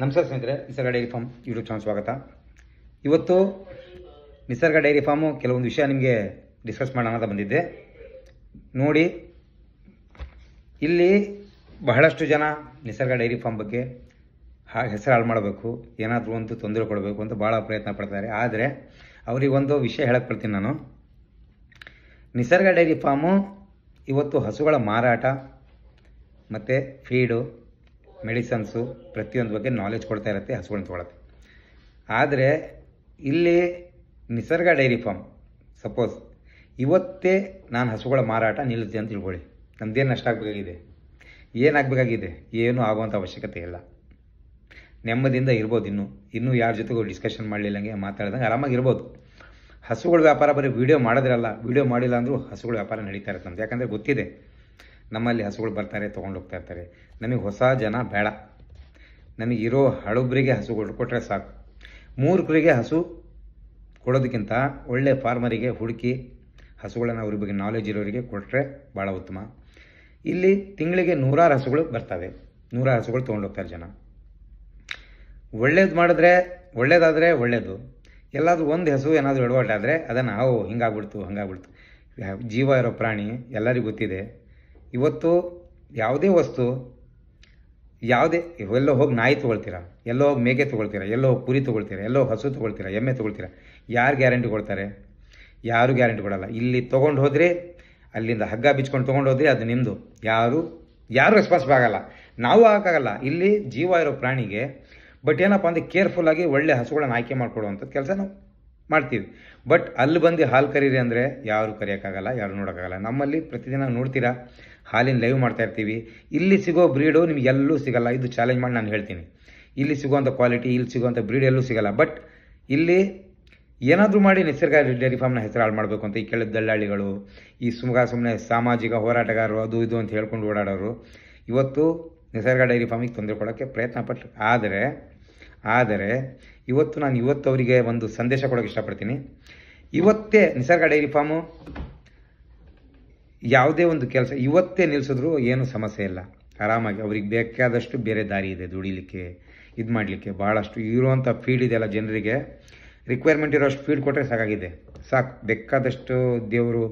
ನಮಸ್ಕಾರ ಸ್ನೇಹಿತರೆ ನಿಸರ್ಗ ಡೈರಿ ಫಾರ್ಮ್ ಯೂಟ್ಯೂಬ್ ಚಾನಲ್ ಸ್ವಾಗತ ಇವತ್ತು ನಿಸರ್ಗ ಡೈರಿ ಫಾರ್ಮು ಕೆಲವೊಂದು ವಿಷಯ ನಿಮಗೆ ಡಿಸ್ಕಸ್ ಮಾಡೋಣ ಅಂತ ಬಂದಿದ್ದೆ ನೋಡಿ ಇಲ್ಲಿ ಬಹಳಷ್ಟು ಜನ ನಿಸರ್ಗ ಡೈರಿ ಫಾರ್ಮ್ ಬಗ್ಗೆ ಹೆಸರು ಹಾಳು ಮಾಡಬೇಕು ಏನಾದರೂ ಒಂದು ತೊಂದರೆ ಕೊಡಬೇಕು ಅಂತ ಭಾಳ ಪ್ರಯತ್ನ ಪಡ್ತಾರೆ ಆದರೆ ಅವರಿಗೊಂದು ವಿಷಯ ಹೇಳಕ್ಕೆ ಬರ್ತೀನಿ ನಾನು ನಿಸರ್ಗ ಡೈರಿ ಫಾರ್ಮು ಇವತ್ತು ಹಸುಗಳ ಮಾರಾಟ ಮತ್ತು ಫೀಡು ಮೆಡಿಸನ್ಸು ಪ್ರತಿಯೊಂದು ಬಗ್ಗೆ ನಾಲೆಜ್ ಕೊಡ್ತಾ ಇರುತ್ತೆ ಹಸುಗಳನ್ನ ತೊಗೊಳತ್ತೆ ಆದರೆ ಇಲ್ಲಿ ನಿಸರ್ಗ ಡೈರಿ ಫಾರ್ಮ್ ಸಪೋಸ್ ಇವತ್ತೇ ನಾನು ಹಸುಗಳ ಮಾರಾಟ ನಿಲ್ಲುತ್ತೆ ಅಂತ ತಿಳ್ಕೊಳ್ಳಿ ನಮ್ದೇನು ನಷ್ಟ ಆಗಬೇಕಾಗಿದೆ ಏನಾಗಬೇಕಾಗಿದೆ ಏನೂ ಆಗುವಂಥ ಅವಶ್ಯಕತೆ ಇಲ್ಲ ನೆಮ್ಮದಿಯಿಂದ ಇರ್ಬೋದು ಇನ್ನೂ ಇನ್ನೂ ಯಾರ ಜೊತೆಗೂ ಡಿಸ್ಕಷನ್ ಮಾಡಲಿಲ್ಲಂಗೆ ಮಾತಾಡ್ದಂಗೆ ಆರಾಮಾಗಿ ಇರ್ಬೋದು ಹಸುಗಳ ವ್ಯಾಪಾರ ಬರೀ ವೀಡಿಯೋ ಮಾಡಿದ್ರಲ್ಲ ವೀಡಿಯೋ ಮಾಡಿಲ್ಲ ಅಂದರೂ ಹಸುಗಳ ವ್ಯಾಪಾರ ನಡೀತಾ ಇರುತ್ತೆ ನಮ್ದು ಯಾಕಂದರೆ ಗೊತ್ತಿದೆ ನಮ್ಮಲ್ಲಿ ಹಸುಗಳು ಬರ್ತಾರೆ ತೊಗೊಂಡು ಹೋಗ್ತಾ ಇರ್ತಾರೆ ನಮಗೆ ಹೊಸ ಜನ ಬೇಡ ನಮಗಿರೋ ಹಳುಬ್ರಿಗೆ ಹಸು ಕೊಟ್ಟರೆ ಸಾಕು ಮೂರ್ಖರಿಗೆ ಹಸು ಕೊಡೋದಕ್ಕಿಂತ ಒಳ್ಳೆ ಫಾರ್ಮರಿಗೆ ಹುಡುಕಿ ಹಸುಗಳನ್ನು ಅವ್ರ ಬಗ್ಗೆ ನಾಲೆಜ್ ಇರೋರಿಗೆ ಕೊಟ್ಟರೆ ಭಾಳ ಉತ್ತಮ ಇಲ್ಲಿ ತಿಂಗಳಿಗೆ ನೂರಾರು ಹಸುಗಳು ಬರ್ತವೆ ನೂರಾರು ಹಸುಗಳು ತೊಗೊಂಡೋಗ್ತಾರೆ ಜನ ಒಳ್ಳೇದು ಮಾಡಿದ್ರೆ ಒಳ್ಳೇದಾದರೆ ಒಳ್ಳೆಯದು ಎಲ್ಲಾದರೂ ಒಂದು ಹೆಸರು ಏನಾದರೂ ಎಡವಟ್ಟಾದರೆ ಅದನ್ನು ಅವು ಹಿಂಗಾಗ್ಬಿಡ್ತು ಹಂಗಾಗ್ಬಿಡ್ತು ಜೀವ ಇರೋ ಪ್ರಾಣಿ ಎಲ್ಲರಿಗೂ ಗೊತ್ತಿದೆ ಇವತ್ತು ಯಾವುದೇ ವಸ್ತು ಯಾವುದೇ ಎಲ್ಲೋ ಹೋಗಿ ನಾಯಿ ತೊಗೊಳ್ತೀರಾ ಎಲ್ಲೋ ಹೋಗಿ ಮೇಕೆ ತೊಗೊಳ್ತೀರಾ ಎಲ್ಲೋ ಹೋಗಿ ಕುರಿ ತೊಗೊಳ್ತೀರಾ ಎಲ್ಲೋ ಹಸು ತೊಗೊಳ್ತೀರಾ ಎಮ್ಮೆ ತೊಗೊಳ್ತೀರಾ ಯಾರು ಗ್ಯಾರಂಟಿ ಕೊಡ್ತಾರೆ ಯಾರು ಗ್ಯಾರಂಟಿ ಕೊಡಲ್ಲ ಇಲ್ಲಿ ತೊಗೊಂಡು ಹೋದರೆ ಅಲ್ಲಿಂದ ಹಗ್ಗ ಬಿಚ್ಕೊಂಡು ತೊಗೊಂಡು ಹೋದರೆ ಅದು ನಿಮ್ಮದು ಯಾರು ಯಾರೂ ರೆಸ್ಪಾನ್ಸಿಬಲ್ ಆಗಲ್ಲ ನಾವು ಆಗೋಕ್ಕಾಗಲ್ಲ ಇಲ್ಲಿ ಜೀವ ಇರೋ ಪ್ರಾಣಿಗೆ ಬಟ್ ಏನಪ್ಪ ಅಂದರೆ ಕೇರ್ಫುಲ್ಲಾಗಿ ಒಳ್ಳೆ ಹಸುಗಳನ್ನ ಆಯ್ಕೆ ಮಾಡಿಕೊಡುವಂಥ ಕೆಲಸ ನಾವು ಮಾಡ್ತೀವಿ ಬಟ್ ಅಲ್ಲಿ ಬಂದು ಹಾಲು ಕರೀರಿ ಅಂದರೆ ಯಾರು ಕರಿಯೋಕ್ಕಾಗಲ್ಲ ಯಾರು ನೋಡೋಕ್ಕಾಗಲ್ಲ ನಮ್ಮಲ್ಲಿ ಪ್ರತಿದಿನ ನೋಡ್ತೀರಾ ಹಾಲಿನ ಲೈವ್ ಮಾಡ್ತಾ ಇರ್ತೀವಿ ಇಲ್ಲಿ ಸಿಗೋ ಬ್ರೀಡು ನಿಮಗೆಲ್ಲೂ ಸಿಗಲ್ಲ ಇದು ಚಾಲೆಂಜ್ ಮಾಡಿ ನಾನು ಹೇಳ್ತೀನಿ ಇಲ್ಲಿ ಸಿಗುವಂಥ ಕ್ವಾಲಿಟಿ ಇಲ್ಲಿ ಸಿಗುವಂಥ ಬ್ರೀಡ್ ಎಲ್ಲೂ ಸಿಗಲ್ಲ ಬಟ್ ಇಲ್ಲಿ ಏನಾದರೂ ಮಾಡಿ ನಿಸರ್ಗ ಡೈರಿ ಫಾರ್ಮ್ನ ಹೆಸರು ಹಾಳು ಮಾಡಬೇಕು ಅಂತ ಈ ಕೇಳಿದ ದಲ್ಲಾಳಿಗಳು ಈ ಸುಮ್ಗ ಸುಮ್ಮನೆ ಸಾಮಾಜಿಕ ಹೋರಾಟಗಾರರು ಅದು ಇದು ಅಂತ ಹೇಳ್ಕೊಂಡು ಓಡಾಡೋರು ಇವತ್ತು ನಿಸರ್ಗ ಡೈರಿ ಫಾರ್ಮಿಗೆ ತೊಂದರೆ ಕೊಡೋಕ್ಕೆ ಪ್ರಯತ್ನ ಪಟ್ಟರು ಆದರೆ ಆದರೆ ಇವತ್ತು ನಾನು ಇವತ್ತು ಅವರಿಗೆ ಒಂದು ಸಂದೇಶ ಕೊಡೋಕ್ಕೆ ಇಷ್ಟಪಡ್ತೀನಿ ಇವತ್ತೇ ನಿಸರ್ಗ ಡೈರಿ ಫಾರ್ಮು ಯಾವುದೇ ಒಂದು ಕೆಲಸ ಇವತ್ತೇ ನಿಲ್ಲಿಸಿದ್ರು ಏನೂ ಸಮಸ್ಯೆ ಇಲ್ಲ ಆರಾಮಾಗಿ ಅವ್ರಿಗೆ ಬೇಕಾದಷ್ಟು ಬೇರೆ ದಾರಿ ಇದೆ ದುಡಿಲಿಕ್ಕೆ ಇದು ಮಾಡಲಿಕ್ಕೆ ಭಾಳಷ್ಟು ಇರುವಂಥ ಫೀಡ್ ಅಲ್ಲ ಜನರಿಗೆ ರಿಕ್ವೈರ್ಮೆಂಟ್ ಇರೋಷ್ಟು ಫೀಡ್ ಕೊಟ್ಟರೆ ಸಾಕಾಗಿದೆ ಸಾಕು ಬೇಕಾದಷ್ಟು ದೇವರು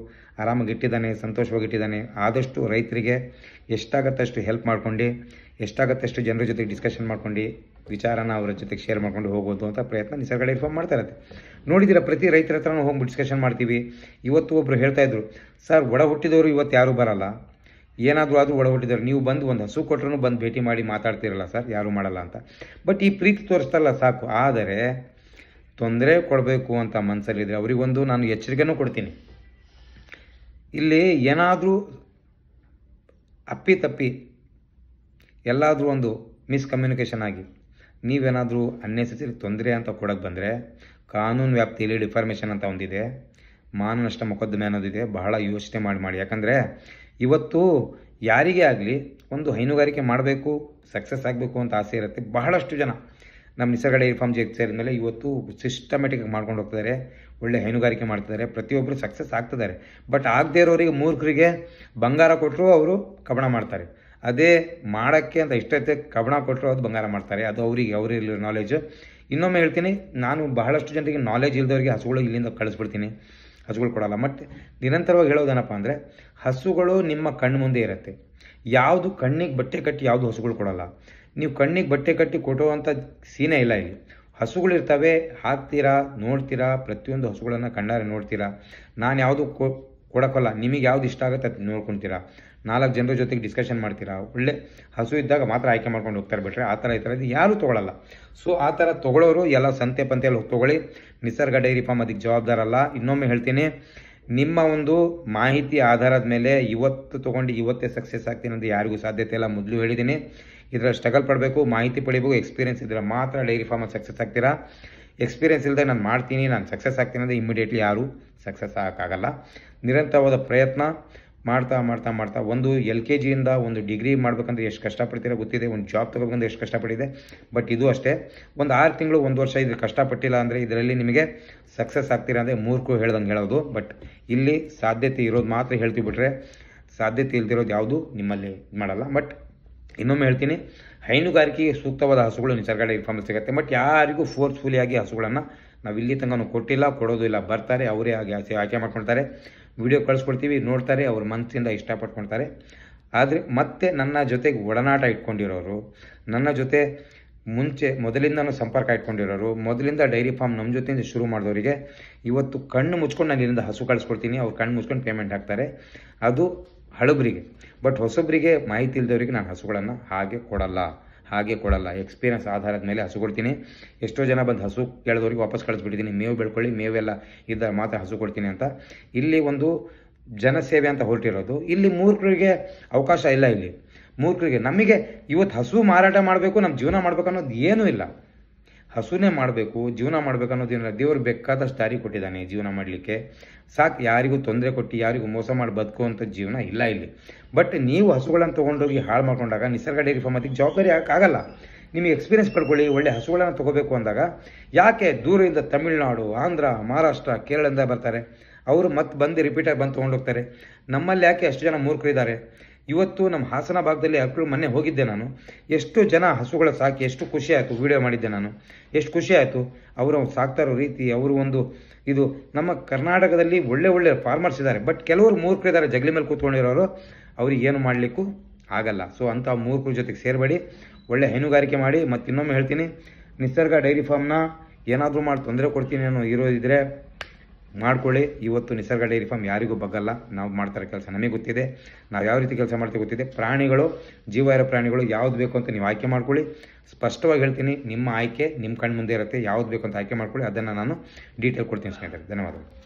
ಆರಾಮಾಗಿ ಇಟ್ಟಿದ್ದಾನೆ ಸಂತೋಷವಾಗಿ ಇಟ್ಟಿದ್ದಾನೆ ಆದಷ್ಟು ರೈತರಿಗೆ ಎಷ್ಟಾಗತ್ತಷ್ಟು ಹೆಲ್ಪ್ ಮಾಡ್ಕೊಂಡು ಎಷ್ಟಾಗತ್ತಷ್ಟು ಜನರ ಜೊತೆ ಡಿಸ್ಕಷನ್ ಮಾಡ್ಕೊಂಡು ವಿಚಾರನ ಅವರ ಜೊತೆಗೆ ಶೇರ್ ಮಾಡ್ಕೊಂಡು ಹೋಗೋದು ಅಂತ ಪ್ರಯತ್ನ ನಿಸರ್ಗಡೆ ಇನ್ಫಾರ್ಮ್ ಮಾಡ್ತಾ ಇರತ್ತೆ ನೋಡಿದಿರ ಪ್ರತಿ ರೈತರ ಹತ್ರನೂ ಹೋಗಿ ಡಿಸ್ಕಷನ್ ಮಾಡ್ತೀವಿ ಇವತ್ತು ಒಬ್ಬರು ಹೇಳ್ತಾ ಇದ್ರು ಸರ್ ಒಡ ಹುಟ್ಟಿದವರು ಇವತ್ತು ಯಾರೂ ಬರಲ್ಲ ಏನಾದರೂ ಆದರೂ ಒಡ ಹುಟ್ಟಿದವರು ನೀವು ಬಂದು ಒಂದು ಹಸು ಕೊಟ್ಟರು ಬಂದು ಭೇಟಿ ಮಾಡಿ ಮಾತಾಡ್ತಿರಲ್ಲ ಸರ್ ಯಾರೂ ಮಾಡಲ್ಲ ಅಂತ ಬಟ್ ಈ ಪ್ರೀತಿ ತೋರಿಸ್ತಲ್ಲ ಸಾಕು ಆದರೆ ತೊಂದರೆ ಕೊಡಬೇಕು ಅಂತ ಮನಸ್ಸಲ್ಲಿದ್ದರೆ ಅವರಿಗೊಂದು ನಾನು ಎಚ್ಚರಿಕೆನೂ ಕೊಡ್ತೀನಿ ಇಲ್ಲಿ ಏನಾದರೂ ಅಪ್ಪಿ ತಪ್ಪಿ ಎಲ್ಲಾದರೂ ಒಂದು ಮಿಸ್ಕಮ್ಯುನಿಕೇಷನ್ ಆಗಿ ನೀವೇನಾದರೂ ಅನ್ನೆಸೆಸರಿ ತೊಂದರೆ ಅಂತ ಕೊಡೋಕ್ಕೆ ಬಂದರೆ ಕಾನೂನು ವ್ಯಾಪ್ತಿಯಲ್ಲಿ ಡಿಫಾರ್ಮೇಷನ್ ಅಂತ ಒಂದಿದೆ ಮಾನನಷ್ಟ ಮೊಕದ್ದಮೆ ಅನ್ನೋದಿದೆ ಬಹಳ ಯೋಚನೆ ಮಾಡಿ ಮಾಡಿ ಯಾಕಂದರೆ ಇವತ್ತು ಯಾರಿಗೆ ಆಗಲಿ ಒಂದು ಹೈನುಗಾರಿಕೆ ಮಾಡಬೇಕು ಸಕ್ಸಸ್ ಆಗಬೇಕು ಅಂತ ಆಸೆ ಇರುತ್ತೆ ಬಹಳಷ್ಟು ಜನ ನಮ್ಮ ನಿಸರ್ಗ ಡೈರಿ ಫಾರ್ಮ್ ಜೆಗ್ ಸೇರಿದ ಮೇಲೆ ಇವತ್ತು ಸಿಸ್ಟಮೆಟಿಕ್ ಮಾಡ್ಕೊಂಡು ಹೋಗ್ತಿದ್ದಾರೆ ಒಳ್ಳೆ ಹೈನುಗಾರಿಕೆ ಮಾಡ್ತಿದ್ದಾರೆ ಪ್ರತಿಯೊಬ್ಬರು ಸಕ್ಸಸ್ ಆಗ್ತಿದ್ದಾರೆ ಬಟ್ ಆಗದೇ ಇರೋರಿಗೆ ಮೂರ್ಖರಿಗೆ ಬಂಗಾರ ಕೊಟ್ಟರು ಅವರು ಕಬಣ ಮಾಡ್ತಾರೆ ಅದೇ ಮಾಡೋಕ್ಕೆ ಅಂತ ಇಷ್ಟೈತೆ ಕಬಣ ಕೊಟ್ಟರು ಅದು ಬಂಗಾರ ಮಾಡ್ತಾರೆ ಅದು ಅವರಿಗೆ ಅವರಿಲ್ಲ ನಾಲೆಜು ಇನ್ನೊಮ್ಮೆ ಹೇಳ್ತೀನಿ ನಾನು ಬಹಳಷ್ಟು ಜನರಿಗೆ ನಾಲೆಜ್ ಇಲ್ಲದವರಿಗೆ ಹಸುಗಳು ಇಲ್ಲಿಂದ ಕಳಿಸ್ಬಿಡ್ತೀನಿ ಹಸುಗಳು ಕೊಡೋಲ್ಲ ಮತ್ತು ನಿರಂತರವಾಗಿ ಹೇಳೋದೇನಪ್ಪ ಅಂದರೆ ಹಸುಗಳು ನಿಮ್ಮ ಕಣ್ಣು ಮುಂದೆ ಇರುತ್ತೆ ಯಾವುದು ಕಣ್ಣಿಗೆ ಬಟ್ಟೆ ಕಟ್ಟಿ ಯಾವುದು ಹಸುಗಳು ಕೊಡೋಲ್ಲ ನೀವು ಕಣ್ಣಿಗೆ ಬಟ್ಟೆ ಕಟ್ಟಿ ಕೊಡುವಂಥ ಸೀನೇ ಇಲ್ಲ ಇಲ್ಲಿ ಹಸುಗಳಿರ್ತವೆ ಹಾಕ್ತೀರಾ ನೋಡ್ತೀರಾ ಪ್ರತಿಯೊಂದು ಹಸುಗಳನ್ನು ಕಣ್ಣಾರೆ ನೋಡ್ತೀರಾ ನಾನು ಯಾವುದು ಕೊ ಕೊಡೋಕ್ಕಲ್ಲ ನಿಮಗೆ ಯಾವುದು ಇಷ್ಟ ಆಗುತ್ತೆ ಅದು ನೋಡ್ಕೊಳ್ತೀರಾ ನಾಲ್ಕು ಜನರ ಜೊತೆಗೆ ಡಿಸ್ಕಷನ್ ಮಾಡ್ತೀರಾ ಒಳ್ಳೆ ಹಸು ಇದ್ದಾಗ ಮಾತ್ರ ಆಯ್ಕೆ ಮಾಡ್ಕೊಂಡು ಹೋಗ್ತಾರೆ ಬಿಟ್ರೆ ಆ ಥರ ಈ ಥರ ಇದು ಯಾರೂ ತೊಗೊಳಲ್ಲ ಸೊ ಆ ಥರ ತೊಗೊಳೋರು ಎಲ್ಲ ಸಂತೆ ಪಂತೆಯಲ್ಲಿ ಹೋಗಿ ತೊಗೊಳ್ಳಿ ನಿಸರ್ಗ ಡೈರಿ ಫಾರ್ಮ್ ಅದಕ್ಕೆ ಜವಾಬ್ದಾರಲ್ಲ ಇನ್ನೊಮ್ಮೆ ಹೇಳ್ತೀನಿ ನಿಮ್ಮ ಒಂದು ಮಾಹಿತಿ ಆಧಾರದ ಮೇಲೆ ಇವತ್ತು ತೊಗೊಂಡು ಇವತ್ತೇ ಸಕ್ಸಸ್ ಆಗ್ತೀನಿ ಅಂತ ಯಾರಿಗೂ ಸಾಧ್ಯತೆ ಇಲ್ಲ ಮೊದಲು ಹೇಳಿದ್ದೀನಿ ಇದರ ಸ್ಟ್ರಗಲ್ ಪಡಬೇಕು ಮಾಹಿತಿ ಪಡಿಬೇಕು ಎಕ್ಸ್ಪೀರಿಯನ್ಸ್ ಇದ್ರೆ ಮಾತ್ರ ಡೈರಿ ಫಾರ್ಮಲ್ಲಿ ಸಕ್ಸಸ್ ಆಗ್ತೀರಾ ಎಕ್ಸ್ಪೀರಿಯನ್ಸ್ ಇಲ್ಲದೆ ನಾನು ಮಾಡ್ತೀನಿ ನಾನು ಸಕ್ಸಸ್ ಆಗ್ತೀನಿ ಅಂದರೆ ಇಮಿಡಿಯೇಟ್ಲಿ ಯಾರೂ ಸಕ್ಸಸ್ ಆಗೋಕ್ಕಾಗಲ್ಲ ನಿರಂತರವಾದ ಪ್ರಯತ್ನ ಮಾಡ್ತಾ ಮಾಡ್ತಾ ಮಾಡ್ತಾ ಒಂದು ಎಲ್ ಕೆ ಜಿಯಿಂದ ಒಂದು ಡಿಗ್ರಿ ಮಾಡ್ಬೇಕಂದ್ರೆ ಎಷ್ಟು ಕಷ್ಟಪಡ್ತೀರ ಗೊತ್ತಿದೆ ಒಂದು ಜಾಬ್ ತಗೋಬೇಕಂದ್ರೆ ಎಷ್ಟು ಕಷ್ಟಪಟ್ಟಿದೆ ಬಟ್ ಇದು ಅಷ್ಟೇ ಒಂದು ಆರು ತಿಂಗಳು ಒಂದು ವರ್ಷ ಇದು ಕಷ್ಟಪಟ್ಟಿಲ್ಲ ಅಂದರೆ ಇದರಲ್ಲಿ ನಿಮಗೆ ಸಕ್ಸಸ್ ಆಗ್ತೀರಾ ಅಂದರೆ ಮೂರ್ಖು ಹೇಳ್ದಂಗೆ ಹೇಳೋದು ಬಟ್ ಇಲ್ಲಿ ಸಾಧ್ಯತೆ ಇರೋದು ಮಾತ್ರ ಹೇಳ್ತೀವಿ ಬಿಟ್ರೆ ಸಾಧ್ಯತೆ ಇಲ್ದಿರೋದು ಯಾವುದು ನಿಮ್ಮಲ್ಲಿ ಮಾಡಲ್ಲ ಬಟ್ ಇನ್ನೊಮ್ಮೆ ಹೇಳ್ತೀನಿ ಹೈನುಗಾರಿಕೆ ಸೂಕ್ತವಾದ ಹಸುಗಳು ನಿಸರ್ಗಡೆ ಇನ್ಫಾರ್ಮ್ ಸಿಗುತ್ತೆ ಬಟ್ ಯಾರಿಗೂ ಫೋರ್ಸ್ಫುಲಿಯಾಗಿ ಹಸುಗಳನ್ನು ನಾವು ಇಲ್ಲಿ ತನಕ ಕೊಟ್ಟಿಲ್ಲ ಕೊಡೋದು ಇಲ್ಲ ಬರ್ತಾರೆ ಅವರೇ ಆಗಿ ಆಯ್ಕೆ ಮಾಡ್ಕೊಳ್ತಾರೆ ವಿಡಿಯೋ ಕಳಿಸ್ಕೊಡ್ತೀವಿ ನೋಡ್ತಾರೆ ಅವ್ರ ಮನಸ್ಸಿಂದ ಇಷ್ಟಪಟ್ಕೊಳ್ತಾರೆ ಆದರೆ ಮತ್ತೆ ನನ್ನ ಜೊತೆಗೆ ಒಡನಾಟ ಇಟ್ಕೊಂಡಿರೋರು ನನ್ನ ಜೊತೆ ಮುಂಚೆ ಮೊದಲಿಂದನೂ ಸಂಪರ್ಕ ಇಟ್ಕೊಂಡಿರೋರು ಮೊದಲಿಂದ ಡೈರಿ ಫಾರ್ಮ್ ನಮ್ಮ ಜೊತೆಯಿಂದ ಶುರು ಮಾಡಿದವರಿಗೆ ಇವತ್ತು ಕಣ್ಣು ಮುಚ್ಕೊಂಡು ನಾನು ಇಲ್ಲಿಂದ ಹಸು ಕಳಿಸ್ಕೊಡ್ತೀನಿ ಅವ್ರು ಕಣ್ಣು ಮುಚ್ಕೊಂಡು ಪೇಮೆಂಟ್ ಹಾಕ್ತಾರೆ ಅದು ಹಳಬರಿಗೆ ಬಟ್ ಹೊಸೊಬ್ಬರಿಗೆ ಮಾಹಿತಿ ಇಲ್ಲದವರಿಗೆ ನಾನು ಹಸುಗಳನ್ನು ಹಾಗೆ ಕೊಡಲ್ಲ ಹಾಗೆ ಕೊಡಲ್ಲ ಎಕ್ಸ್ಪೀರಿಯನ್ಸ್ ಆಧಾರದ ಮೇಲೆ ಹಸು ಕೊಡ್ತೀನಿ ಎಷ್ಟೋ ಜನ ಬಂದು ಹಸು ಕೇಳಿದವ್ರಿಗೆ ವಾಪಸ್ ಕಳಿಸ್ಬಿಟ್ಟಿದ್ದೀನಿ ಮೇವು ಬೆಳ್ಕೊಳ್ಳಿ ಮೇವೆಲ್ಲ ಇದ್ದಾಗ ಮಾತ್ರ ಹಸು ಕೊಡ್ತೀನಿ ಅಂತ ಇಲ್ಲಿ ಒಂದು ಜನಸೇವೆ ಅಂತ ಹೊರಟಿರೋದು ಇಲ್ಲಿ ಮೂರ್ಖರಿಗೆ ಅವಕಾಶ ಇಲ್ಲ ಇಲ್ಲಿ ಮೂರ್ಖರಿಗೆ ನಮಗೆ ಇವತ್ತು ಹಸು ಮಾರಾಟ ಮಾಡಬೇಕು ನಮ್ಮ ಜೀವನ ಮಾಡಬೇಕು ಅನ್ನೋದು ಏನೂ ಇಲ್ಲ ಹಸುನೇ ಮಾಡಬೇಕು ಜೀವನ ಮಾಡಬೇಕು ಅನ್ನೋದೇನಿಲ್ಲ ದೇವರು ಬೇಕಾದಷ್ಟು ದಾರಿ ಕೊಟ್ಟಿದ್ದಾನೆ ಜೀವನ ಮಾಡಲಿಕ್ಕೆ ಸಾಕು ಯಾರಿಗೂ ತೊಂದರೆ ಕೊಟ್ಟು ಯಾರಿಗೂ ಮೋಸ ಮಾಡಿ ಬದುಕುವಂಥ ಜೀವನ ಇಲ್ಲ ಇಲ್ಲಿ ಬಟ್ ನೀವು ಹಸುಗಳನ್ನು ತೊಗೊಂಡೋಗಿ ಹಾಳು ಮಾಡ್ಕೊಂಡಾಗ ನಿಸರ್ಗ ಡೈರಿ ಫಾರ್ಮ್ ಅದಕ್ಕೆ ಜವಾಬ್ದಾರಿ ಆಗಲ್ಲ ನಿಮಗೆ ಎಕ್ಸ್ಪೀರಿಯನ್ಸ್ ಪಡ್ಕೊಳ್ಳಿ ಒಳ್ಳೆ ಹಸುಗಳನ್ನು ತೊಗೋಬೇಕು ಅಂದಾಗ ಯಾಕೆ ದೂರದಿಂದ ತಮಿಳುನಾಡು ಆಂಧ್ರ ಮಹಾರಾಷ್ಟ್ರ ಕೇರಳದಿಂದ ಬರ್ತಾರೆ ಅವರು ಮತ್ತೆ ಬಂದು ರಿಪೀಟಾಗಿ ಬಂದು ತೊಗೊಂಡೋಗ್ತಾರೆ ನಮ್ಮಲ್ಲಿ ಯಾಕೆ ಅಷ್ಟು ಜನ ಮೂರ್ಖರಿದ್ದಾರೆ ಇವತ್ತು ನಮ್ಮ ಹಾಸನ ಭಾಗದಲ್ಲಿ ಅಕ್ಕಳು ಮೊನ್ನೆ ಹೋಗಿದ್ದೆ ನಾನು ಎಷ್ಟು ಜನ ಹಸುಗಳ ಸಾಕಿ ಎಷ್ಟು ಖುಷಿ ಆಯಿತು ವಿಡಿಯೋ ಮಾಡಿದ್ದೆ ನಾನು ಎಷ್ಟು ಖುಷಿ ಆಯಿತು ಅವರು ಸಾಕ್ತಾ ಇರೋ ರೀತಿ ಅವರು ಒಂದು ಇದು ನಮ್ಮ ಕರ್ನಾಟಕದಲ್ಲಿ ಒಳ್ಳೆ ಒಳ್ಳೆ ಫಾರ್ಮರ್ಸ್ ಇದ್ದಾರೆ ಬಟ್ ಕೆಲವರು ಮೂರ್ಖರು ಇದ್ದಾರೆ ಜಗಲಿ ಮೇಲೆ ಕೂತ್ಕೊಂಡಿರೋರು ಅವ್ರಿಗೆ ಏನು ಮಾಡಲಿಕ್ಕೂ ಆಗಲ್ಲ ಸೊ ಅಂಥ ಮೂರ್ಖರ ಜೊತೆಗೆ ಸೇರಬೇಡಿ ಒಳ್ಳೆ ಹೈನುಗಾರಿಕೆ ಮಾಡಿ ಮತ್ತು ಇನ್ನೊಮ್ಮೆ ಹೇಳ್ತೀನಿ ನಿಸರ್ಗ ಡೈರಿ ಫಾರ್ಮ್ನ ಏನಾದರೂ ಮಾಡಿ ತೊಂದರೆ ಕೊಡ್ತೀನಿ ಅನ್ನೋ ಇರೋದಿದ್ರೆ ಮಾಡ್ಕೊಳ್ಳಿ ಇವತ್ತು ನಿಸರ್ಗ ಡೈರಿ ಫಾರ್ಮ್ ಯಾರಿಗೂ ಬಗ್ಗಲ್ಲ ನಾವು ಮಾಡ್ತಾರೆ ಕೆಲಸ ನಮಗೆ ಗೊತ್ತಿದೆ ನಾವು ಯಾವ ರೀತಿ ಕೆಲಸ ಮಾಡ್ತೀವಿ ಗೊತ್ತಿದೆ ಪ್ರಾಣಿಗಳು ಜೀವ ಇರೋ ಪ್ರಾಣಿಗಳು ಯಾವ್ದು ಬೇಕು ಅಂತ ನೀವು ಆಯ್ಕೆ ಮಾಡ್ಕೊಳ್ಳಿ ಸ್ಪಷ್ಟವಾಗಿ ಹೇಳ್ತೀನಿ ನಿಮ್ಮ ಆಯ್ಕೆ ನಿಮ್ಮ ಮುಂದೆ ಇರುತ್ತೆ ಯಾವ್ದು ಬೇಕು ಅಂತ ಆಯ್ಕೆ ಮಾಡ್ಕೊಳ್ಳಿ ಅದನ್ನು ನಾನು ಡೀಟೇಲ್ ಕೊಡ್ತೀನಿ ಸ್ನೇಹಿತರೆ ಧನ್ಯವಾದಗಳು